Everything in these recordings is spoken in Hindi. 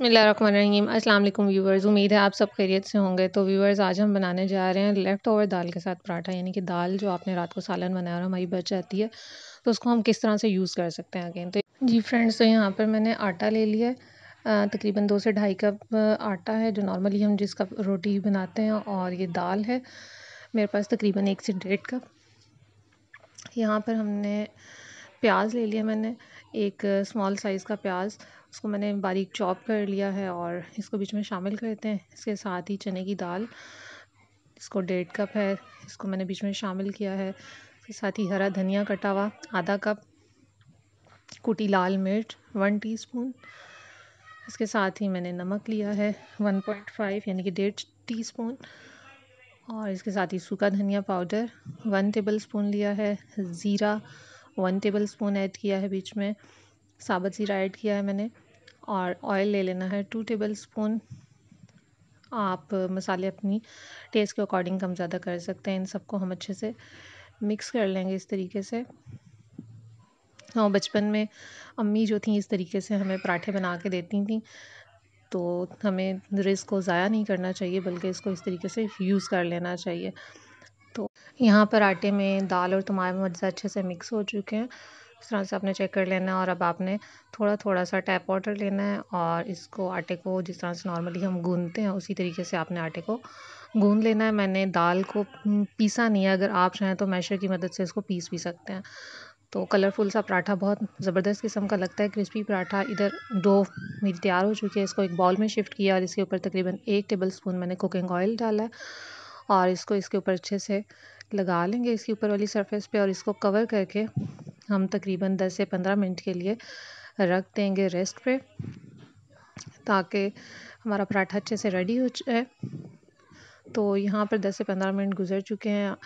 बसमिल व्यूवर्स उम्मीद है आप सब खैरियत से होंगे तो व्यूवर्स आज हम बनाने जा रहे हैं लेफ़्ट ओवर दाल के साथ पराठा यानी कि दाल जो आपने रात को सालन बनाया और हमारी बच जाती है तो उसको हम किस तरह से यूज़ कर सकते हैं अगेन तो जी फ्रेंड्स तो यहाँ पर मैंने आटा ले लिया है तकरीबन दो से ढाई कप आटा है जो नॉर्मली हम जिसका रोटी बनाते हैं और ये दाल है मेरे पास तकरीबन एक से डेढ़ कप यहाँ पर हमने प्याज़ ले लिया मैंने एक स्मॉल साइज़ का प्याज़ उसको मैंने बारीक चॉप कर लिया है और इसको बीच में शामिल कर देते हैं इसके साथ ही चने की दाल इसको डेढ़ कप है इसको मैंने बीच में शामिल किया है इसके साथ ही हरा धनिया कटा हुआ आधा कप कुटी लाल मिर्च वन टी इसके साथ ही मैंने नमक लिया है वन पॉइंट फाइव यानी कि डेढ़ टी और इसके साथ ही सूखा धनिया पाउडर वन टेबल स्पून लिया है ज़ीरा वन टेबल स्पून ऐड किया है बीच में साबुत ज़ीरा ऐड किया है मैंने और ऑयल ले लेना है टू टेबल स्पून आप मसाले अपनी टेस्ट के अकॉर्डिंग कम ज़्यादा कर सकते हैं इन सबको हम अच्छे से मिक्स कर लेंगे इस तरीके से हाँ बचपन में अम्मी जो थी इस तरीके से हमें पराठे बना के देती थी तो हमें रिस्क को ज़ाया नहीं करना चाहिए बल्कि इसको इस तरीके से यूज़ कर लेना चाहिए तो यहाँ पर आटे में दाल और तुम्हारे मर्ज़ा अच्छे से मिक्स हो चुके हैं इस तरह से आपने चेक कर लेना है और अब आपने थोड़ा थोड़ा सा टैप वाटर लेना है और इसको आटे को जिस तरह से नॉर्मली हम गूंदते हैं उसी तरीके से आपने आटे को गूंद लेना है मैंने दाल को हम्म, पीसा नहीं है अगर आप चाहें तो मैशर की मदद से इसको पीस भी सकते हैं तो कलरफुल सा पराठा बहुत ज़बरदस्त किस्म का लगता है क्रिस्पी पराठा इधर दो मेरी तैयार हो चुकी है इसको एक बॉल में शिफ्ट किया और इसके ऊपर तकरीबन एक टेबल स्पून मैंने कुकिंग ऑयल डाला है और इसको इसके ऊपर अच्छे से लगा लेंगे इसके ऊपर वाली सरफेस पे और इसको कवर करके हम तकरीबन 10 से 15 मिनट के लिए रख देंगे रेस्ट पे ताकि हमारा पराठा अच्छे से रेडी हो जाए तो यहाँ पर 10 से 15 मिनट गुजर चुके हैं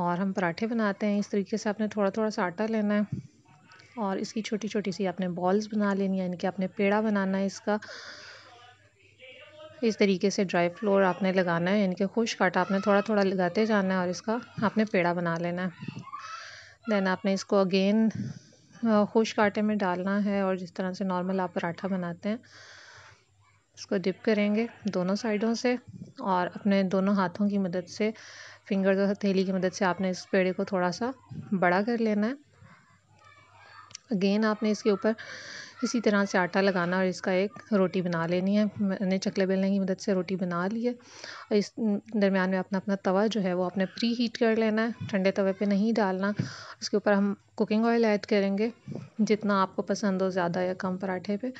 और हम पराठे बनाते हैं इस तरीके से आपने थोड़ा थोड़ा सा आटा लेना है और इसकी छोटी छोटी सी आपने बॉल्स बना लेनी है यानी कि आपने पेड़ा बनाना है इसका इस तरीके से ड्राई फ्लोर आपने लगाना है यानी कि खुश काटा आपने थोड़ा थोड़ा लगाते जाना है और इसका आपने पेड़ा बना लेना है देन आपने इसको अगेन खुश काटे में डालना है और जिस तरह से नॉर्मल आप पराठा बनाते हैं इसको डिप करेंगे दोनों साइडों से और अपने दोनों हाथों की मदद से फिंगर और हथेली की मदद से आपने इस पेड़े को थोड़ा सा बड़ा कर लेना है अगेन आपने इसके ऊपर इसी तरह से आटा लगाना और इसका एक रोटी बना लेनी है मैंने चकले बेलने की मदद से रोटी बना ली है और इस दरमियान में अपना अपना तवा जो है वो आपने प्री हीट कर लेना है ठंडे तवे पे नहीं डालना उसके ऊपर हम कुकिंग ऑयल ऐड करेंगे जितना आपको पसंद हो ज़्यादा या कम पराठे पर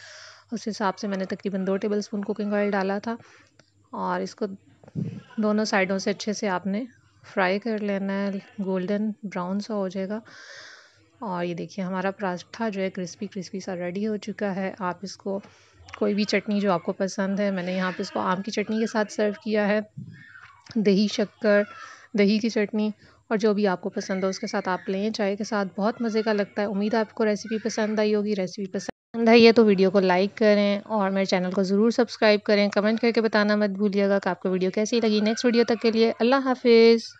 उस हिसाब से मैंने तकरीबन दो टेबल स्पून कुकिंग ऑयल डाला था और इसको दोनों साइडों से अच्छे से आपने फ्राई कर लेना है गोल्डन ब्राउन सा हो जाएगा और ये देखिए हमारा पराठा जो है क्रिस्पी क्रिस्पी सा रेडी हो चुका है आप इसको कोई भी चटनी जो आपको पसंद है मैंने यहाँ पे इसको आम की चटनी के साथ सर्व किया है दही शक्कर दही की चटनी और जो भी आपको पसंद हो उसके साथ आप लें चाय के साथ बहुत मज़े का लगता है उम्मीद आपको रेसिपी पसंद आई होगी रेसिपी पसंद आई है तो वीडियो को लाइक करें और मेरे चैनल को ज़रूर सब्सक्राइब करें कमेंट करके बताना मत भूलिएगा कि आपको वीडियो कैसी लगी नेक्स्ट वीडियो तक के लिए अल्लाह हाफिज़